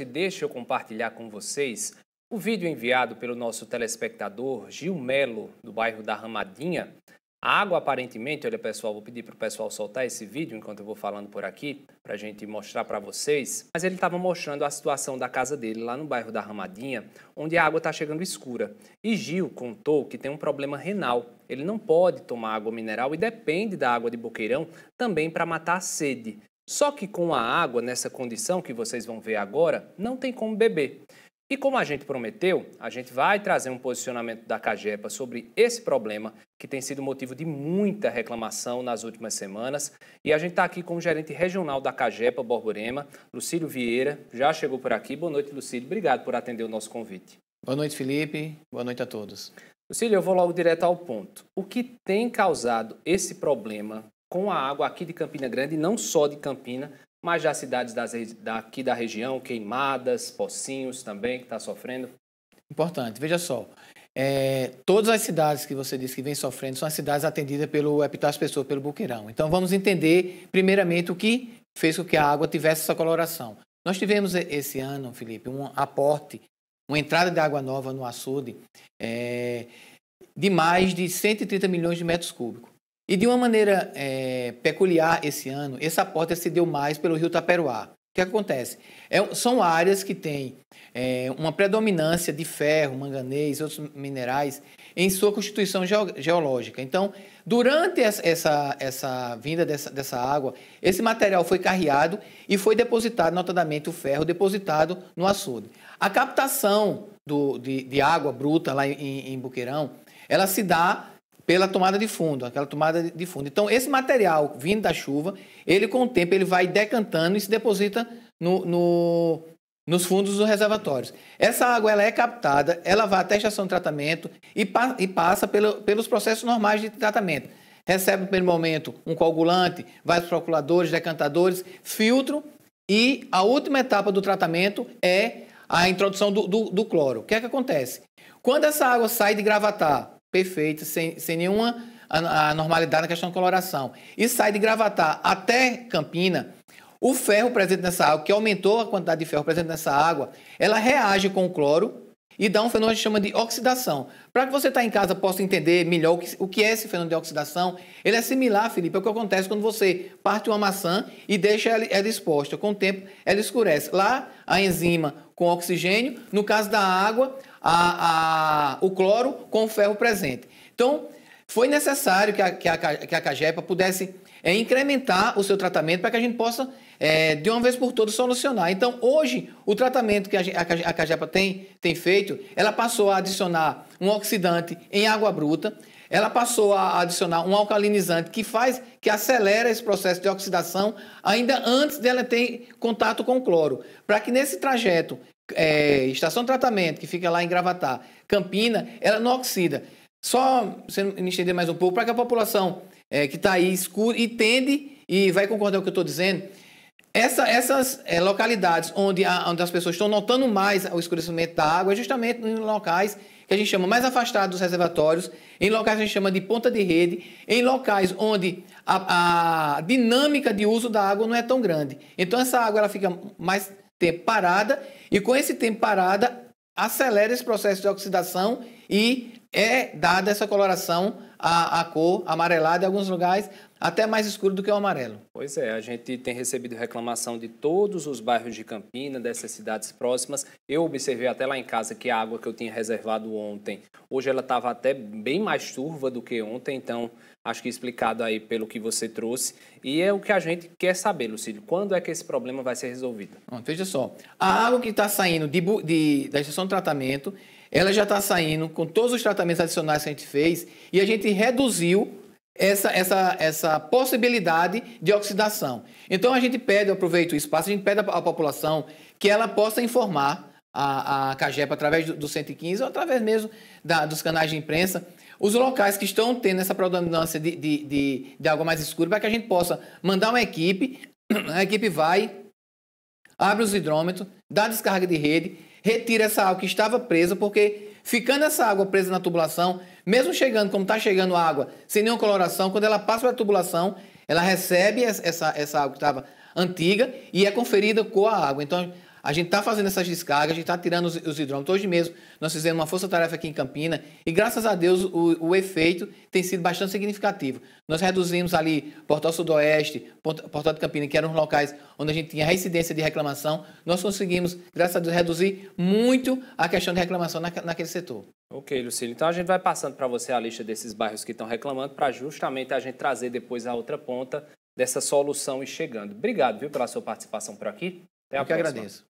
e deixa eu compartilhar com vocês o vídeo enviado pelo nosso telespectador Gil Melo, do bairro da Ramadinha. A água, aparentemente, olha pessoal, vou pedir para o pessoal soltar esse vídeo enquanto eu vou falando por aqui, para a gente mostrar para vocês. Mas ele estava mostrando a situação da casa dele lá no bairro da Ramadinha, onde a água está chegando escura. E Gil contou que tem um problema renal. Ele não pode tomar água mineral e depende da água de boqueirão também para matar a sede. Só que com a água, nessa condição que vocês vão ver agora, não tem como beber. E como a gente prometeu, a gente vai trazer um posicionamento da CAGEPA sobre esse problema que tem sido motivo de muita reclamação nas últimas semanas. E a gente está aqui com o gerente regional da CAGEPA, Borborema, Lucílio Vieira, já chegou por aqui. Boa noite, Lucílio. Obrigado por atender o nosso convite. Boa noite, Felipe. Boa noite a todos. Lucílio, eu vou logo direto ao ponto. O que tem causado esse problema com a água aqui de Campina Grande, não só de Campina, mas já cidades das, daqui da região, Queimadas, Pocinhos também, que está sofrendo. Importante, veja só. É, todas as cidades que você disse que vem sofrendo são as cidades atendidas pelo Epitácio Pessoa, pelo Buqueirão. Então vamos entender, primeiramente, o que fez com que a água tivesse essa coloração. Nós tivemos eh, esse ano, Felipe, um aporte, uma entrada de água nova no açude é, de mais de 130 milhões de metros cúbicos. E de uma maneira é, peculiar esse ano, essa porta se deu mais pelo Rio Taperoá. O é que acontece? É, são áreas que têm é, uma predominância de ferro, manganês, outros minerais em sua constituição geológica. Então, durante essa, essa, essa vinda dessa, dessa água, esse material foi carreado e foi depositado, notadamente o ferro, depositado no açude. A captação do, de, de água bruta lá em, em Buqueirão, ela se dá pela tomada de fundo, aquela tomada de fundo. Então, esse material vindo da chuva, ele com o tempo ele vai decantando e se deposita no, no, nos fundos dos reservatórios. Essa água ela é captada, ela vai até a estação de tratamento e, pa e passa pelo, pelos processos normais de tratamento. Recebe, no primeiro momento, um coagulante, vai para os procuradores, decantadores, filtro e a última etapa do tratamento é a introdução do, do, do cloro. O que é que acontece? Quando essa água sai de Gravatar perfeita, sem, sem nenhuma anormalidade na questão de coloração. E sai de Gravatar até Campina, o ferro presente nessa água, que aumentou a quantidade de ferro presente nessa água, ela reage com o cloro e dá um fenômeno que chama de oxidação. Para que você está em casa possa entender melhor o que, o que, é esse fenômeno de oxidação, ele é similar, Felipe, ao é que acontece quando você parte uma maçã e deixa ela, ela exposta. Com o tempo, ela escurece. Lá, a enzima com oxigênio, no caso da água, a, a, o cloro com o ferro presente. Então, foi necessário que a, que a, que a CAGEPA pudesse é, incrementar o seu tratamento para que a gente possa é, de uma vez por todas solucionar. Então, hoje, o tratamento que a, a, a Cajepa tem, tem feito, ela passou a adicionar um oxidante em água bruta, ela passou a adicionar um alcalinizante que faz, que acelera esse processo de oxidação ainda antes dela ter contato com o cloro, para que nesse trajeto, é, estação de tratamento, que fica lá em Gravatá, Campina, ela não oxida. Só você me entender mais um pouco, para que a população é, que está aí escura entende e vai concordar com o que eu estou dizendo, essa, essas é, localidades onde, a, onde, as pessoas estão notando mais o escurecimento da água é justamente em locais que a gente chama mais afastados dos reservatórios, em locais que a gente chama de ponta de rede, em locais onde a, a dinâmica de uso da água não é tão grande. Então essa água ela fica mais tempo parada e com esse tempo parada acelera esse processo de oxidação e é dada essa coloração a, a cor amarelada, em alguns lugares até mais escuro do que o amarelo. Pois é, a gente tem recebido reclamação de todos os bairros de Campina, dessas cidades próximas. Eu observei até lá em casa que a água que eu tinha reservado ontem, hoje ela estava até bem mais turva do que ontem, então acho que explicado aí pelo que você trouxe. E é o que a gente quer saber, Lucílio, quando é que esse problema vai ser resolvido? Bom, veja só, a água que está saindo de, de, da estação de tratamento, ela já está saindo com todos os tratamentos adicionais que a gente fez e a gente reduziu essa, essa, essa possibilidade de oxidação. Então a gente pede, eu aproveito o espaço, a gente pede à população que ela possa informar a, a CAGEP através do, do 115 ou através mesmo da, dos canais de imprensa os locais que estão tendo essa predominância de, de, de, de água mais escura para que a gente possa mandar uma equipe, a equipe vai, abre os hidrômetros, dá descarga de rede, retira essa água que estava presa, porque ficando essa água presa na tubulação, mesmo chegando como está chegando a água, sem nenhuma coloração, quando ela passa pela tubulação, ela recebe essa, essa água que estava antiga e é conferida com a água. Então, a gente está fazendo essas descargas, a gente está tirando os, os, hidrômetros. Hoje mesmo nós fizemos uma força-tarefa aqui em Campina e graças a Deus o, o, efeito tem sido bastante significativo. Nós reduzimos ali Portal Sudoeste, Portal de Campina, que eram os locais onde a gente tinha reincidência de reclamação. Nós conseguimos, graças a Deus, reduzir muito a questão de reclamação na, naquele setor. Ok, Lucílio. Então a gente vai passando para você a lista desses bairros que estão reclamando para justamente a gente trazer depois a outra ponta dessa solução e chegando. Obrigado, viu, pela sua participação por aqui. Até Eu a que próxima. agradeço.